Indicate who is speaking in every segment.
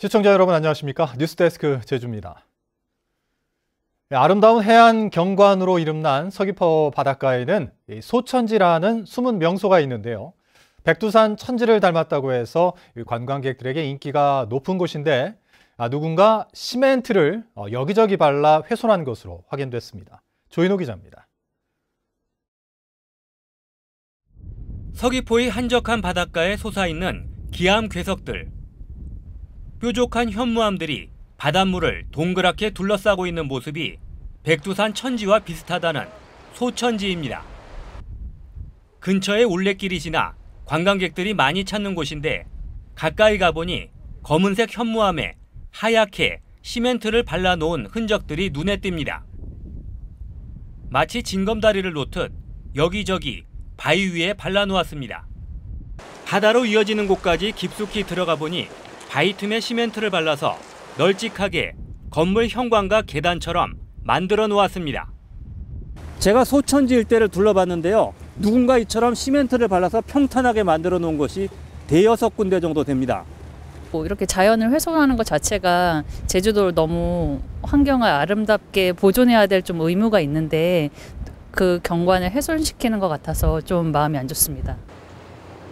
Speaker 1: 시청자 여러분 안녕하십니까? 뉴스데스크 제주입니다. 예, 아름다운 해안 경관으로 이름난 서귀포 바닷가에는 소천지라는 숨은 명소가 있는데요. 백두산 천지를 닮았다고 해서 관광객들에게 인기가 높은 곳인데 아, 누군가 시멘트를 어, 여기저기 발라 훼손한 것으로 확인됐습니다. 조인호
Speaker 2: 기자입니다. 서귀포의 한적한 바닷가에 솟아있는 기암 괴석들. 뾰족한 현무암들이 바닷물을 동그랗게 둘러싸고 있는 모습이 백두산 천지와 비슷하다는 소천지입니다. 근처에 올레길이 지나 관광객들이 많이 찾는 곳인데 가까이 가보니 검은색 현무암에 하얗게 시멘트를 발라놓은 흔적들이 눈에 띕니다. 마치 징검다리를 놓듯 여기저기 바위 위에 발라놓았습니다. 바다로 이어지는 곳까지 깊숙이 들어가 보니 바이툼에 시멘트를 발라서 널찍하게 건물 현관과 계단처럼 만들어 놓았습니다. 제가 소천지 일대를 둘러봤는데요. 누군가 이처럼 시멘트를 발라서 평탄하게 만들어 놓은 것이 대여섯 군데 정도 됩니다.
Speaker 3: 뭐 이렇게 자연을 훼손하는 것 자체가 제주도를 너무 환경을 아름답게 보존해야 될 좀 의무가 있는데 그 경관을 훼손시키는 것 같아서 좀 마음이 안 좋습니다.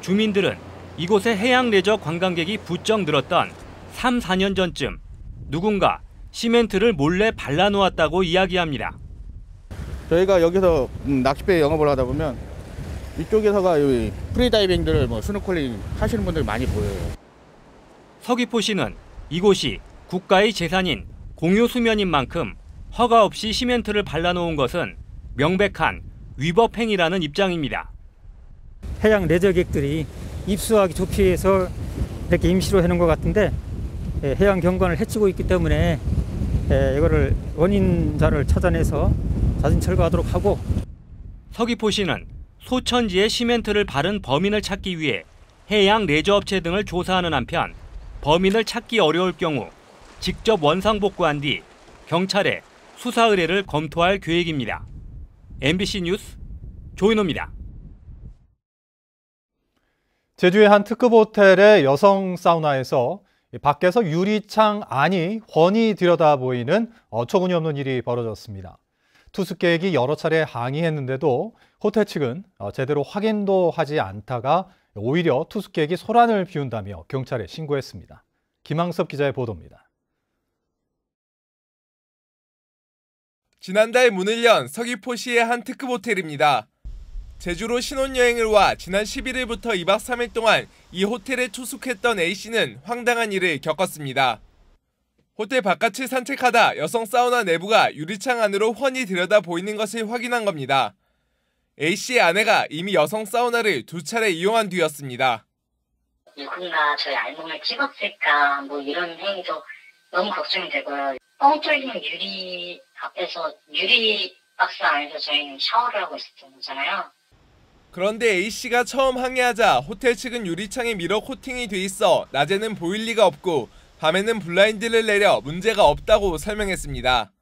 Speaker 2: 주민들은 이곳의 해양 레저 관광객이 부쩍 늘었던 3, 4년 전쯤 누군가 시멘트를 몰래 발라놓았다고 이야기합니다.
Speaker 1: 저희가 여기서 음, 낚싯배 영업을 하다 보면 이쪽에서가
Speaker 2: 프리다이빙들, 뭐 스노클링 하시는 분들 많이 보여요. 서귀포시는 이곳이 국가의 재산인 공유 수면인 만큼 허가 없이 시멘트를 발라놓은 것은 명백한 위법행위라는 입장입니다. 해양 레저객들이 입수하기 조피해서 이렇게 임시로 해놓은 것 같은데 예, 해양 경관을 해치고 있기 때문에 예, 이거를 원인자를 찾아내서 자진 철거하도록 하고 서귀포시는 소천지에 시멘트를 바른 범인을 찾기 위해 해양 레저업체 등을 조사하는 한편 범인을 찾기 어려울 경우 직접 원상복구한 뒤 경찰에 수사 의뢰를 검토할 계획입니다. MBC 뉴스 조인호입니다.
Speaker 1: 제주의 한 특급 호텔의 여성 사우나에서 밖에서 유리창 안이 훤히 들여다 보이는 어처구니없는 일이 벌어졌습니다. 투숙객이 여러 차례 항의했는데도 호텔 측은 어, 제대로 확인도 하지 않다가 오히려 투숙객이 소란을 피운다며 경찰에 신고했습니다. 김항섭 기자의 보도입니다.
Speaker 4: 지난달 문을 연 서귀포시의 한 특급 호텔입니다. 제주로 신혼여행을 와 지난 11일부터 2박 3일 동안 이 호텔에 투숙했던 A씨는 황당한 일을 겪었습니다. 호텔 바깥을 산책하다 여성 사우나 내부가 유리창 안으로 훤히 들여다 보이는 것을 확인한 겁니다. A씨의 아내가 이미 여성 사우나를 두 차례 이용한 뒤였습니다. 누군가 저희 알몸을 찍었을까 뭐 이런 행위도
Speaker 2: 너무 걱정이 되고요. 뻥 뚫린 유리 앞에서 유리 박스 안에서 저희는 샤워를 하고 있었던 거잖아요.
Speaker 4: 그런데 A씨가 처음 항해하자 호텔 측은 유리창에 미러 코팅이 돼 있어 낮에는 보일 리가 없고 밤에는 블라인드를 내려 문제가 없다고 설명했습니다.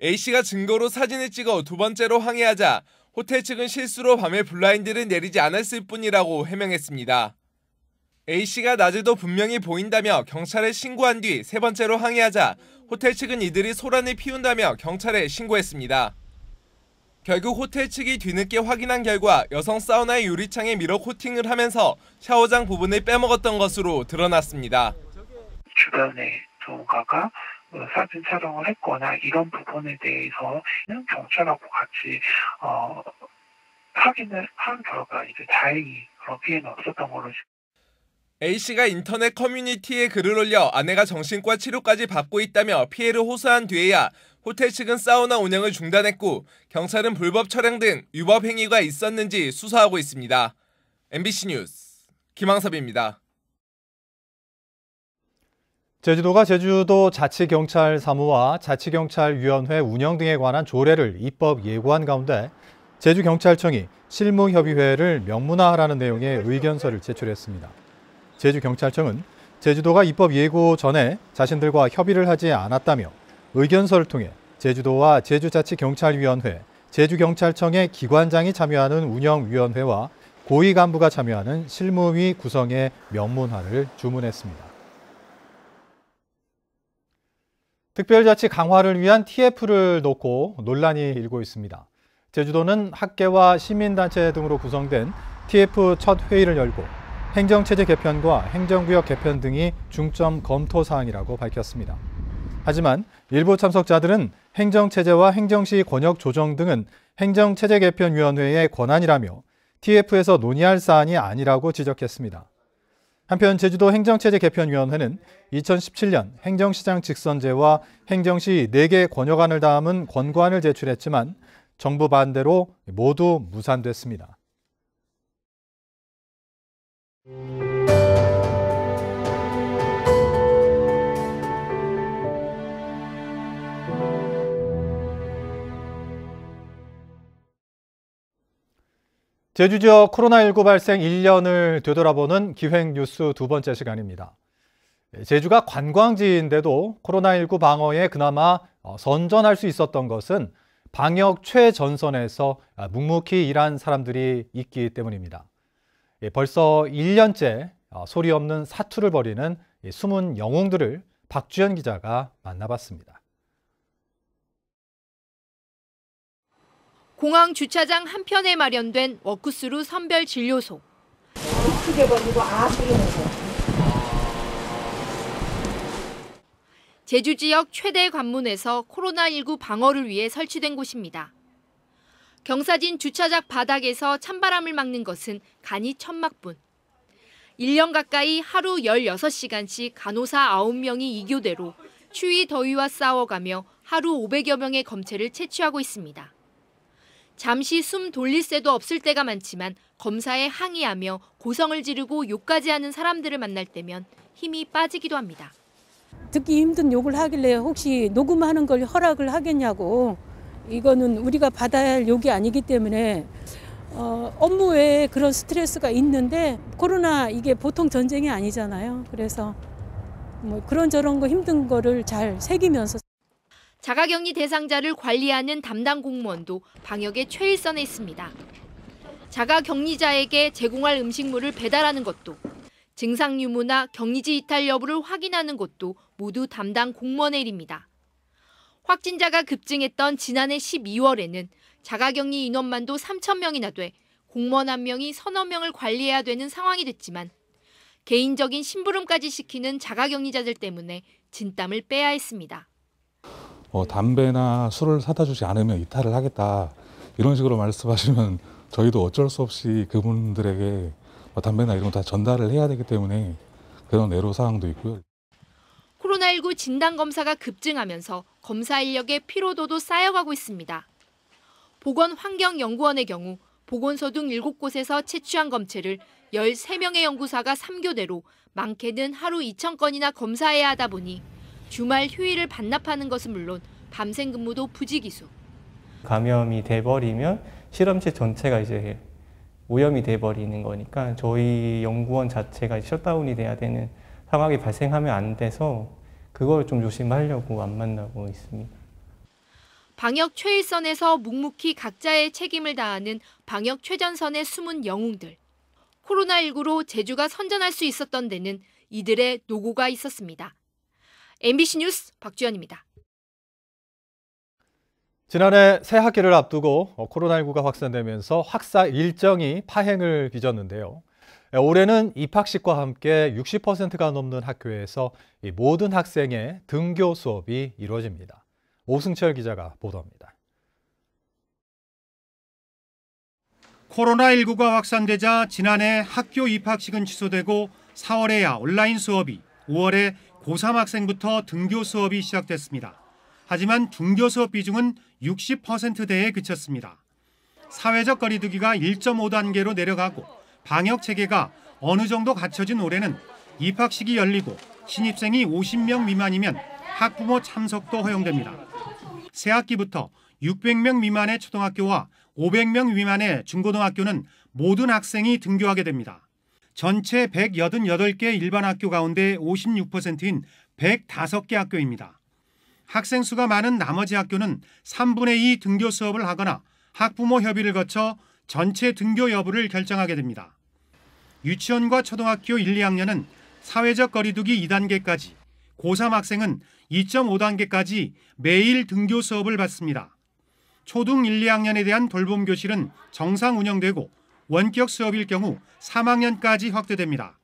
Speaker 4: A씨가 증거로 사진을 찍어 두 번째로 항해하자 호텔 측은 실수로 밤에 블라인드를 내리지 않았을 뿐이라고 해명했습니다. A씨가 낮에도 분명히 보인다며 경찰에 신고한 뒤 세 번째로 항해하자 호텔 측은 이들이 소란을 피운다며 경찰에 신고했습니다. 결국 호텔 측이 뒤늦게 확인한 결과 여성 사우나의 유리창에 밀어 코팅을 하면서 샤워장 부분을 빼먹었던 것으로 드러났습니다. 주변에
Speaker 5: 누가가 어, 사진 촬영을 했거나 이런 부분에 대해서는 경찰하고 같이
Speaker 4: 어, 확인을 한 결과 이제 다행히 그런 피해는 없었던 걸로 A씨가 인터넷 커뮤니티에 글을 올려 아내가 정신과 치료까지 받고 있다며 피해를 호소한 뒤에야 호텔 측은 사우나 운영을 중단했고 경찰은 불법 촬영 등 위법 행위가 있었는지 수사하고 있습니다. MBC 뉴스 김항섭입니다.
Speaker 1: 제주도가 제주도 자치경찰 사무와 자치경찰위원회 운영 등에 관한 조례를 입법 예고한 가운데 제주경찰청이 실무협의회를 명문화하라는 내용의 의견서를 제출했습니다. 제주경찰청은 제주도가 입법 예고 전에 자신들과 협의를 하지 않았다며 의견서를 통해 제주도와 제주자치경찰위원회, 제주경찰청의 기관장이 참여하는 운영위원회와 고위 간부가 참여하는 실무위 구성의 명문화를 주문했습니다. 특별자치 강화를 위한 TF를 놓고 논란이 일고 있습니다. 제주도는 학계와 시민단체 등으로 구성된 TF 첫 회의를 열고 행정체제 개편과 행정구역 개편 등이 중점 검토 사항이라고 밝혔습니다. 하지만 일부 참석자들은 행정체제와 행정시 권역 조정 등은 행정체제 개편위원회의 권한이라며 TF에서 논의할 사안이 아니라고 지적했습니다. 한편 제주도 행정체제 개편위원회는 2017년 행정시장 직선제와 행정시 4개 권역안을 담은 권고안을 제출했지만 정부 반대로 모두 무산됐습니다. 제주 지역 코로나19 발생 1년을 되돌아보는 기획 뉴스 두 번째 시간입니다. 제주가 관광지인데도 코로나19 방어에 그나마 어, 선전할 수 있었던 것은 방역 최전선에서 아, 묵묵히 일한 사람들이 있기 때문입니다. 예, 벌써 1년째 어, 소리 없는 사투를 벌이는 숨은 영웅들을 박주현 기자가 만나봤습니다.
Speaker 3: 공항 주차장 한편에 마련된 워크스루 선별 진료소. 아, 제주 지역 최대 관문에서 코로나19 방어를 위해 설치된 곳입니다. 경사진 주차장 바닥에서 찬바람을 막는 것은 간이 천막뿐. 1년 가까이 하루 16시간씩 간호사 9명이 이교대로 추위 더위와 싸워가며 하루 500여 명의 검체를 채취하고 있습니다. 잠시 숨 돌릴 새도 없을 때가 많지만 검사에 항의하며 고성을 지르고 욕까지 하는 사람들을 만날 때면 힘이 빠지기도 합니다. 듣기 힘든
Speaker 2: 욕을 하길래 혹시 녹음하는 걸 허락을 하겠냐고 이거는 우리가 받아야 할 욕이 아니기 때문에 어, 업무 외에 그런 스트레스가 있는데
Speaker 3: 코로나 이게 보통 전쟁이 아니잖아요. 그래서 뭐 그런저런 거 힘든 거를 잘 새기면서 자가격리 대상자를 관리하는 담당 공무원도 방역에 최일선에 있습니다. 자가격리자에게 제공할 음식물을 배달하는 것도 증상 유무나 격리지 이탈 여부를 확인하는 것도 모두 담당 공무원의 일입니다. 확진자가 급증했던 지난해 12월에는 자가격리 인원만도 3천 명이나 돼 공무원 한 명이 서너 명을 관리해야 되는 상황이 됐지만 개인적인 심부름까지 시키는 자가격리자들 때문에 진땀을 빼야 했습니다.
Speaker 1: 어, 담배나 술을 사다 주지 않으면 이탈을 하겠다 이런 식으로 말씀하시면 저희도 어쩔 수 없이 그분들에게 뭐 담배나 이런 거 다 전달을 해야 되기 때문에 그런 애로 사항도 있고요.
Speaker 3: 코로나19 진단 검사가 급증하면서 검사 인력의 피로도도 쌓여가고 있습니다. 보건환경연구원의 경우 보건소 등 7곳에서 채취한 검체를 13명의 연구사가 3교대로 많게는 하루 2천 건이나 검사해야 하다 보니 주말 휴일을 반납하는 것은 물론 밤샘 근무도 부지기수.
Speaker 2: 감염이 돼버리면 실험체 전체가 이제 오염이 돼버리는 거니까 저희 연구원 자체가 셧다운이 돼야 되는 상황이 발생하면 안 돼서 그걸 좀 조심하려고 안 만나고 있습니다.
Speaker 3: 방역 최일선에서 묵묵히 각자의 책임을 다하는 방역 최전선의 숨은 영웅들. 코로나19로 제주가 선전할 수 있었던 데는 이들의 노고가 있었습니다. MBC 뉴스 박주연입니다.
Speaker 1: 지난해 새 학기를 앞두고 어, 코로나19가 확산되면서 학사 일정이 파행을 빚었는데요. 올해는 입학식과 함께 60%가 넘는 학교에서 모든 학생의 등교 수업이 이루어집니다. 오승철 기자가 보도합니다.
Speaker 5: 코로나19가 확산되자 지난해 학교 입학식은 취소되고 4월에야 온라인 수업이 5월에 고3 학생부터 등교 수업이 시작됐습니다. 하지만 중교 수업 비중은 60%대에 그쳤습니다. 사회적 거리두기가 1.5단계로 내려가고 방역 체계가 어느 정도 갖춰진 올해는 입학식이 열리고 신입생이 50명 미만이면 학부모 참석도 허용됩니다. 새 학기부터 600명 미만의 초등학교와 500명 미만의 중고등학교는 모든 학생이 등교하게 됩니다. 전체 188개 일반 학교 가운데 56%인 105개 학교입니다. 학생 수가 많은 나머지 학교는 3분의 2 등교 수업을 하거나 학부모 협의를 거쳐 전체 등교 여부를 결정하게 됩니다. 유치원과 초등학교 1, 2학년은 사회적 거리두기 2단계까지, 고3 학생은 2.5단계까지 매일 등교 수업을 받습니다. 초등 1, 2학년에 대한 돌봄 교실은 정상 운영되고 원격 수업일 경우 3학년까지 확대됩니다.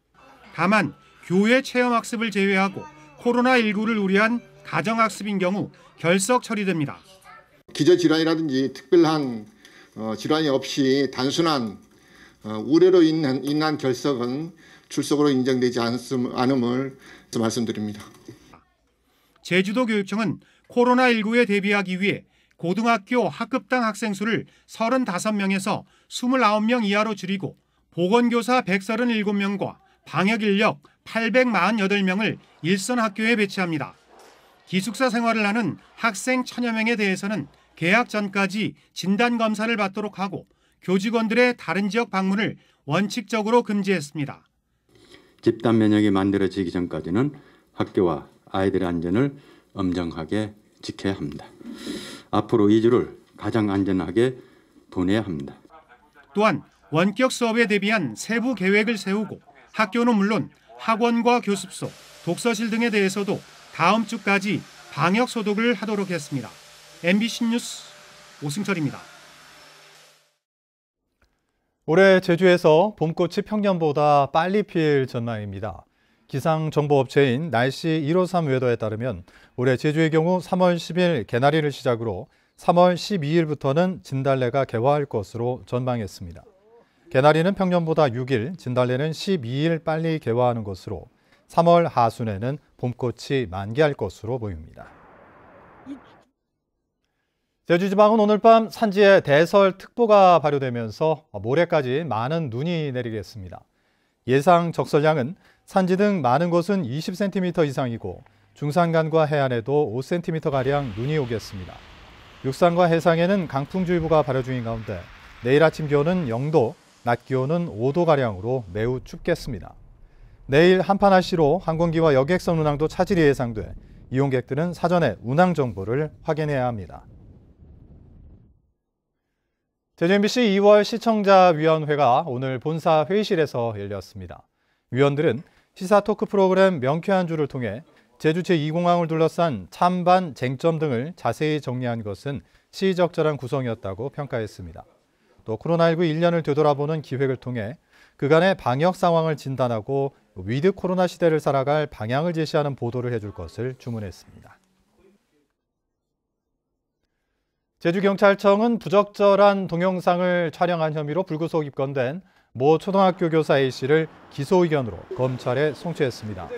Speaker 5: 다만 교회 체험 학습을 제외하고 코로나19를 우려한 가정 학습인 경우 결석 처리됩니다. 기저 질환이라든지 특별한 어, 질환이 없이 단순한 어, 우려로 인한, 인한 결석은 출석으로 인정되지 않음, 않음을 말씀드립니다. 제주도 교육청은 코로나19에 대비하기 위해 고등학교 학급당 학생 수를 35명에서 29명 이하로 줄이고 보건교사 137명과 방역인력 848명을 일선 학교에 배치합니다. 기숙사 생활을 하는 학생 천여 명에 대해서는 계약 전까지 진단검사를 받도록 하고 교직원들의 다른 지역 방문을 원칙적으로 금지했습니다.
Speaker 1: 집단 면역이 만들어지기 전까지는 학교와 아이들의 안전을
Speaker 5: 엄정하게 지켜야 합니다. 앞으로 2주를 가장 안전하게 보내야 합니다. 또한 원격 수업에 대비한 세부 계획을 세우고 학교는 물론 학원과 교습소, 독서실 등에 대해서도 다음 주까지 방역 소독을 하도록 했습니다. MBC 뉴스 오승철입니다. 올해 제주에서 봄꽃이 평년보다
Speaker 1: 빨리 필 전망입니다. 기상정보업체인 날씨 153 웨더에 따르면 올해 제주의 경우 3월 10일 개나리를 시작으로 3월 12일부터는 진달래가 개화할 것으로 전망했습니다. 개나리는 평년보다 6일, 진달래는 12일 빨리 개화하는 것으로 3월 하순에는 봄꽃이 만개할 것으로 보입니다. 제주지방은 오늘 밤 산지에 대설특보가 발효되면서 모레까지 많은 눈이 내리겠습니다. 예상 적설량은 산지 등 많은 곳은 20cm 이상이고 중산간과 해안에도 5cm가량 눈이 오겠습니다. 육상과 해상에는 강풍주의보가 발효 중인 가운데 내일 아침 기온은 0도, 낮 기온은 5도가량으로 매우 춥겠습니다. 내일 한파 날씨로 항공기와 여객선 운항도 차질이 예상돼 이용객들은 사전에 운항 정보를 확인해야 합니다. 제주 MBC 2월 시청자위원회가 오늘 본사 회의실에서 열렸습니다. 위원들은 시사 토크 프로그램 명쾌한 주를 통해 제주 제2공항을 둘러싼 찬반 쟁점 등을 자세히 정리한 것은 시의적절한 구성이었다고 평가했습니다. 또 코로나19 1년을 되돌아보는 기획을 통해 그간의 방역 상황을 진단하고 위드 코로나 시대를 살아갈 방향을 제시하는 보도를 해줄 것을 주문했습니다. 제주경찰청은 부적절한 동영상을 촬영한 혐의로 불구속 입건된 모 초등학교 교사 A씨를 기소 의견으로 검찰에 송치했습니다.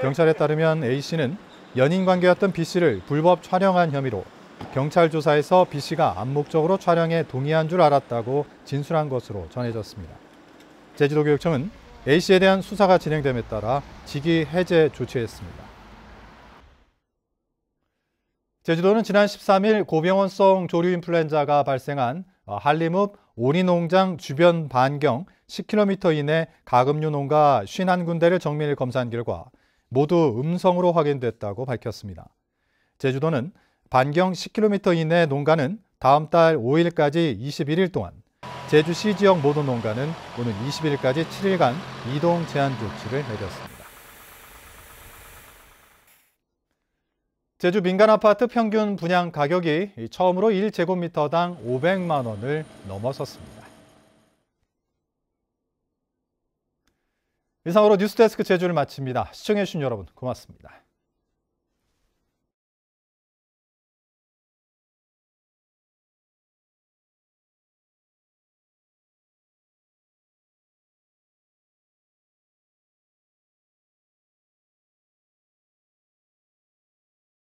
Speaker 1: 경찰에 따르면 A씨는 연인 관계였던 B씨를 불법 촬영한 혐의로 경찰 조사에서 B씨가 암묵적으로 촬영에 동의한 줄 알았다고 진술한 것으로 전해졌습니다. 제주도교육청은 A씨에 대한 수사가 진행됨에 따라 직위 해제 조치했습니다. 제주도는 지난 13일 고병원성 조류인플루엔자가 발생한 어, 한림읍 오리농장 주변 반경 10km 이내 가금류 농가 51군데를 정밀 검사한 결과 모두 음성으로 확인됐다고 밝혔습니다. 제주도는 반경 10km 이내 농가는 다음 달 5일까지 21일 동안, 제주시 지역 모든 농가는 오는 20일까지 7일간 이동 제한 조치를 내렸습니다. 제주 민간 아파트 평균 분양 가격이 처음으로 1제곱미터당 500만 원을 넘어섰습니다. 이상으로 뉴스데스크 제주를 마칩니다. 시청해주신 여러분 고맙습니다.